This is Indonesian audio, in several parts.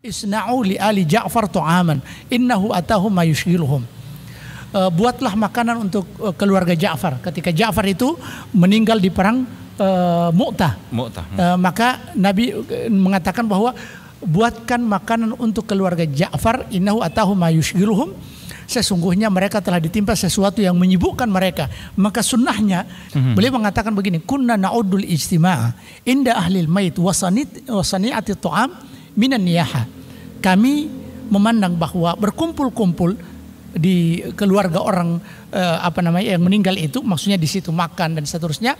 Isna'u li ali Ja'far tu'aman innahu atahum ma yushghiluhum. Eh, buatlah makanan untuk eh, keluarga Ja'far. Ketika Ja'far itu meninggal di perang uh, Mu'tah. Mu'tah. Uh, maka Nabi mengatakan bahwa buatkan makanan untuk keluarga Ja'far innahu atahum ma yushghiluhum. Sesungguhnya mereka telah ditimpa sesuatu yang menyibukkan mereka. Maka sunnahnya mm-hmm. beliau mengatakan begini, kunna na'udul ijtima'a inda ahlil mait wasanit wasani'ati tu'am minan niyaha. Kami memandang bahwa berkumpul-kumpul di keluarga orang eh, apa namanya yang meninggal itu maksudnya di situ makan dan seterusnya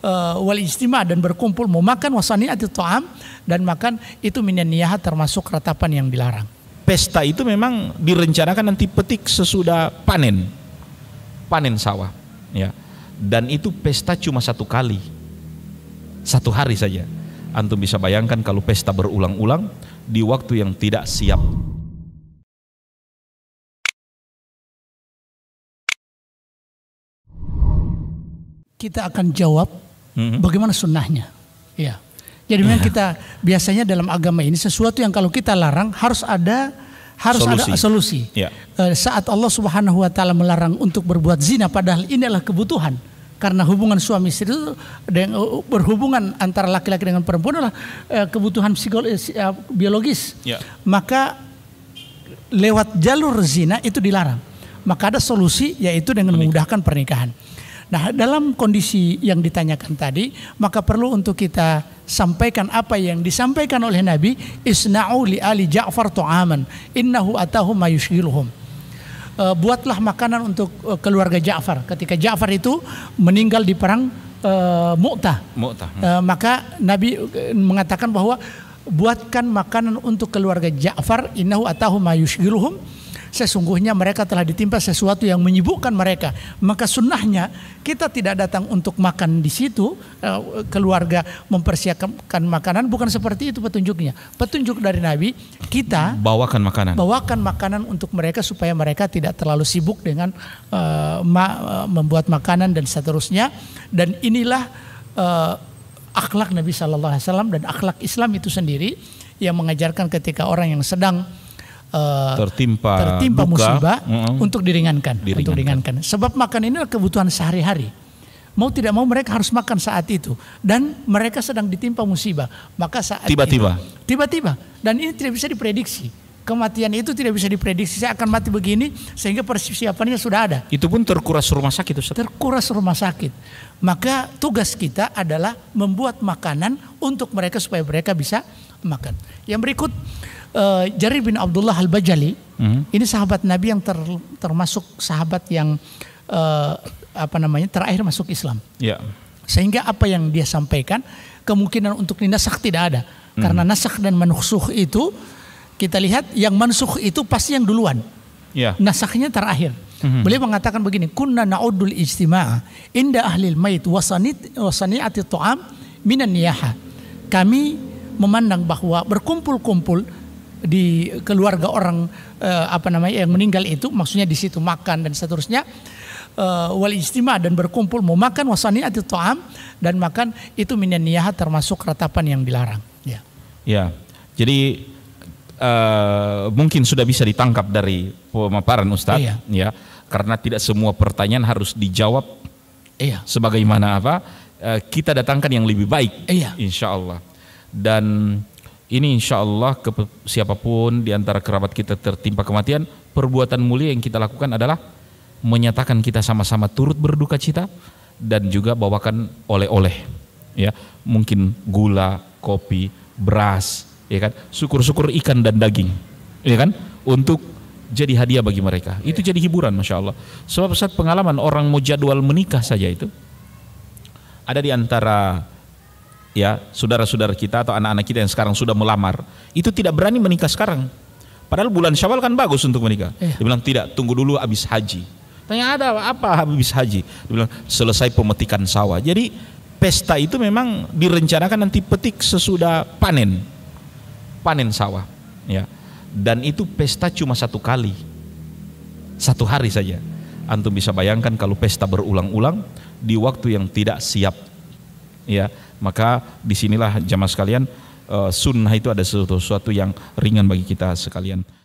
eh, wal istima dan berkumpul mau makan wasani atau to'am dan makan itu minan niyaha termasuk ratapan yang dilarang. Pesta itu memang direncanakan nanti petik sesudah panen. Panen sawah, ya. Dan itu pesta cuma satu kali. Satu hari saja Antum bisa bayangkan kalau pesta berulang-ulang di waktu yang tidak siap. Kita akan jawab mm-hmm. bagaimana sunnahnya. Ya. Jadi memang iya. kita biasanya dalam agama ini sesuatu yang kalau kita larang harus ada harus solusi. ada solusi. Yeah. Iya. Saat Allah Subhanahu wa taala melarang untuk berbuat zina padahal ini adalah kebutuhan karena hubungan suami istri itu uh, uh, berhubungan antara laki-laki dengan perempuan adalah eh, kebutuhan psikologis eh, eh, biologis. Yeah. Maka lewat jalur zina itu dilarang. Maka ada solusi yaitu dengan memudahkan pernikahan. Nah, dalam kondisi yang ditanyakan tadi, maka perlu untuk kita sampaikan apa yang disampaikan oleh Nabi, isna'u li ali Ja'far tu'aman, innahu atahu ma uh, buatlah makanan untuk uh, keluarga Ja'far. Ketika Ja'far itu meninggal di perang uh, Mu'tah. Mu'tah. Uh, maka Nabi mengatakan bahwa buatkan makanan untuk keluarga Ja'far innahu atahu ma sesungguhnya mereka telah ditimpa sesuatu yang menyibukkan mereka. Maka sunnahnya kita tidak datang untuk makan di situ, eh, keluarga mempersiapkan makanan bukan seperti itu petunjuknya. Petunjuk dari Nabi kita bawakan makanan. Bawakan makanan untuk mereka supaya mereka tidak terlalu sibuk dengan uh, membuat makanan dan seterusnya. Dan inilah uh, akhlak Nabi Shallallahu Alaihi Wasallam dan akhlak Islam itu sendiri yang mengajarkan ketika orang yang sedang Eh, tertimpa tertimpa duka, musibah mm, untuk diringankan, diringankan, untuk diringankan. Sebab makan ini adalah kebutuhan sehari-hari. Mau tidak mau mereka harus makan saat itu dan mereka sedang ditimpa musibah. Maka saat tiba-tiba tiba-tiba dan ini tidak bisa diprediksi kematian itu tidak bisa diprediksi saya akan mati begini sehingga persiapannya sudah ada. Itu pun terkuras rumah sakit Ustaz. Terkuras rumah sakit. Maka tugas kita adalah membuat makanan untuk mereka supaya mereka bisa makan. Yang berikut uh, Jarir bin Abdullah Al-Bajali, hmm. ini sahabat Nabi yang ter, termasuk sahabat yang uh, apa namanya terakhir masuk Islam. Yeah. Sehingga apa yang dia sampaikan kemungkinan untuk dinasak tidak ada. Hmm. Karena nasak dan mansuh itu kita lihat yang mansuh itu pasti yang duluan. Yeah. Nasaknya terakhir. Mm-hmm. Beliau mengatakan begini, kunna naudul istimaa inda ahlil mait wasanit wasani'ati tu'am minan niyaha. Kami memandang bahwa berkumpul-kumpul di keluarga orang uh, apa namanya yang meninggal itu maksudnya di situ makan dan seterusnya uh, wal istima dan berkumpul mau makan wasani atau to'am dan makan itu minyaniyah termasuk ratapan yang dilarang ya ya jadi Uh, mungkin sudah bisa ditangkap dari pemaparan Ustadz iya. ya karena tidak semua pertanyaan harus dijawab iya. sebagaimana apa kita datangkan yang lebih baik iya. insya Allah dan ini insya Allah ke siapapun di antara kerabat kita tertimpa kematian, perbuatan mulia yang kita lakukan adalah menyatakan kita sama-sama turut berduka cita dan juga bawakan oleh-oleh, ya mungkin gula, kopi, beras, ya kan, syukur-syukur ikan dan daging, ya kan, untuk jadi hadiah bagi mereka. Itu jadi hiburan, masya Allah. Sebab saat pengalaman orang mau jadwal menikah saja itu ada di antara ya saudara-saudara kita atau anak-anak kita yang sekarang sudah melamar itu tidak berani menikah sekarang. Padahal bulan Syawal kan bagus untuk menikah. Iya. Dia bilang tidak, tunggu dulu habis haji. Tanya ada apa habis haji? Dia bilang selesai pemetikan sawah. Jadi pesta itu memang direncanakan nanti petik sesudah panen. Panen sawah, ya. Dan itu pesta cuma satu kali. Satu hari saja. Antum bisa bayangkan kalau pesta berulang-ulang di waktu yang tidak siap ya maka disinilah jamaah sekalian eh, sunnah itu ada sesuatu, sesuatu yang ringan bagi kita sekalian